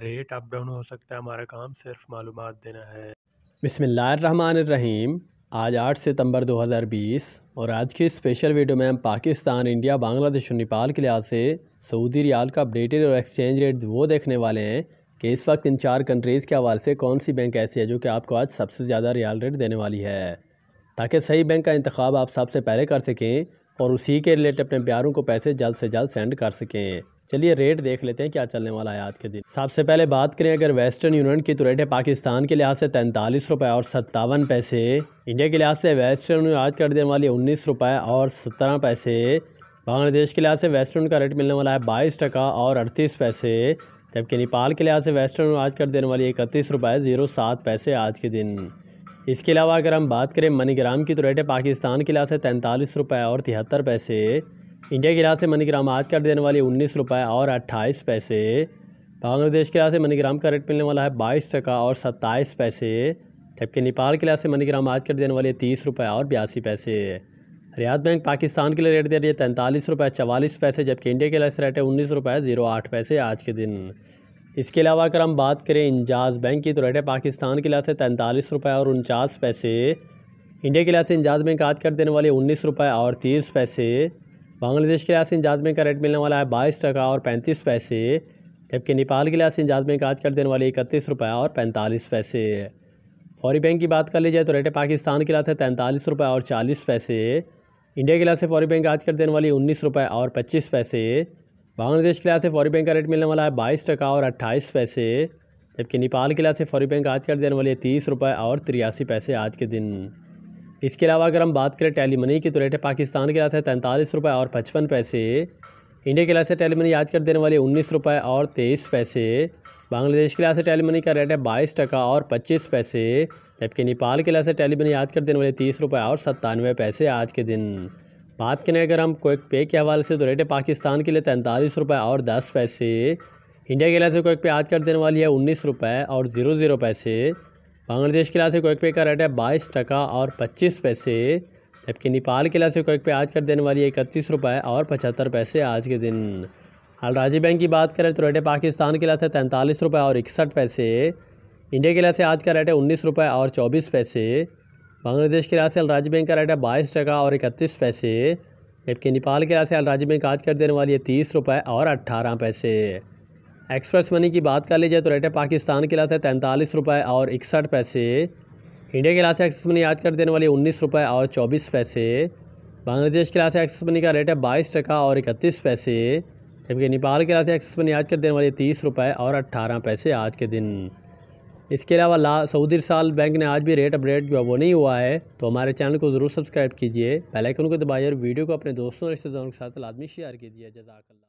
rate up down हो सकता है हमारा काम सिर्फ मालूम देना है बिसमीम आज 8 सितंबर 2020 और आज की स्पेशल वीडियो में हम पाकिस्तान इंडिया बांग्लादेश और नेपाल के लिहाज से सऊदी रियाल का अपडेटेड और एक्सचेंज रेट वो देखने वाले हैं कि इस वक्त इन चार कंट्रीज़ के हवाले से कौन सी बैंक ऐसी है जो कि आपको आज सबसे ज़्यादा रियाल रेट देने वाली है ताकि सही बैंक का इंतबाब आप सबसे पहले कर सकें और उसी के रिलेटेड अपने प्यारों को पैसे जल्द से जल्द सेंड कर सकें चलिए रेट देख लेते हैं क्या चलने वाला है आज के दिन सबसे पहले बात करें अगर वेस्टर्न यूनियन की तो रेट है पाकिस्तान के लिहाज से तैंतालीस रुपये और सत्तावन पैसे इंडिया के लिहाज से वेस्टर्न यूनियन आज कर देने वाली उन्नीस रुपये और सत्रह पैसे बांग्लादेश के लिहाज से वेस्टर्न का रेट मिलने वाला है बाईस टका और अड़तीस पैसे जबकि नेपाल के लिहाज से वेस्टर्न आज कर देने वाली इकतीस रुपये ज़ीरो सात पैसे आज के दिन इसके अलावा अगर हम बात करें मनीग्राम की तो रेट है पाकिस्तान के लिहाज से तैंतालीस रुपये और तिहत्तर पैसे इंडिया की राह से मनीग्राम आज कर देने वाली उन्नीस रुपये और अट्ठाईस पैसे बांग्लादेश की राह से मनीग्राम का रेट मिलने वाला है बाईस टका और सत्ताईस पैसे जबकि नेपाल की राह से मनीग्राम आज कर देने वाली तीस रुपये और बयासी पैसे रियाद बैंक पाकिस्तान के लिए रेट दे रही है तैंतालीस रुपये चवालीस पैसे जबकि इंडिया के लिए रेट है उन्नीस रुपये ज़ीरो आठ पैसे आज के दिन इसके अलावा अगर हम बात करें इंजाज बैंक की तो रेट है पाकिस्तान के लिए से तैंतालीस रुपये और उनचास पैसे इंडिया के लिए से इंजाज बैंक आज कर देने वाले उन्नीस रुपये और तीस पैसे बांग्लादेश के लिए आज इंजाजमे का रेट मिलने वाला है बाईस टका और पैंतीस पैसे जबकि नेपाल के लिए आज इंजाजमे का आज कर देने वाली इकतीस रुपये और पैंतालीस पैसे फौरी बैंक की बात कर ली जाए तो रेट पाकिस्तान के लिए है तैंतालीस रुपये और चालीस पैसे इंडिया के लिए से फौरी बैंक आज कर देने वाली उन्नीस रुपये और पच्चीस पैसे बांग्लादेश के लिए से फौरी बैंक का रेट मिलने वाला है बाईस टका और अट्ठाईस पैसे जबकि नेपाल के लिए से फौरी बैंक आज कर देने वाली है तीस रुपये और तिरासी पैसे आज के दिन इसके अलावा अगर हम बात करें टेली मनी की तो रेट है पाकिस्तान के लाते हैं तैंतालीस रुपये और पचपन पैसे इंडिया के लाते टेली मनी याद कर देने वाली उन्नीस रुपये और तेईस पैसे बांग्लादेश के लाते टेली मनी का रेट है बाईस टका और पच्चीस पैसे जबकि नेपाल के लाते टेली मनी याद कर देने वाले तीस रुपये और सत्तानवे पैसे आज के दिन बात करें अगर हम क्विक पे के हवाले से तो रेट है पाकिस्तान के लिए तैंतालीस रुपये और दस पैसे इंडिया के लिए क्विक पे याद कर देने वाली है उन्नीस रुपये और ज़ीरो ज़ीरो पैसे बांग्लादेश के लिहाज से कोयक पे का रेट है बाईस टका और पच्चीस पैसे जबकि नेपाल के लिहाज से कोयक पे आज कर देने वाली है इकतीस रुपये और पचहत्तर पैसे आज के दिन हाल राज्य बैंक की बात करें तो रेट है पाकिस्तान के लिहाज से तैंतालीस रुपये और इकसठ पैसे इंडिया के लिहाज से आज का रेट है उन्नीस रुपये और चौबीस पैसे बांग्लादेश के लिहाज से अलराजी बैंक का रेट है बाईस टका और इकतीस पैसे जबकि नेपाल के लिहाज से अलराजी बैंक आज कर देने वाली है तीस रुपये और अट्ठारह पैसे एक्सप्रेस मनी की बात कर ली जाए तो रेट है पाकिस्तान के लाते तैंतालीस रुपये और इकसठ पैसे इंडिया के लाते एक्सप्रेस मनी आज कर देने वाली उन्नीस रुपये और चौबीस पैसे बांग्लादेश के लाते एक्सप्रेस मनी का रेट है बाईस टका और इकतीस पैसे जबकि नेपाल के लाते एक्सप्रेस मनी आज कर देने वाली तीस रुपये और अट्ठारह पैसे आज के दिन इसके अलावा ला सऊदी साल बैंक ने आज भी रेट अपडेट जो वो नहीं हुआ है तो हमारे चैनल को ज़रूर सब्सक्राइब कीजिए पहले कि उनको दबाइए और वीडियो को अपने दोस्तों और रिश्तेदारों के साथ आदमी शेयर कीजिए जजाकल्ला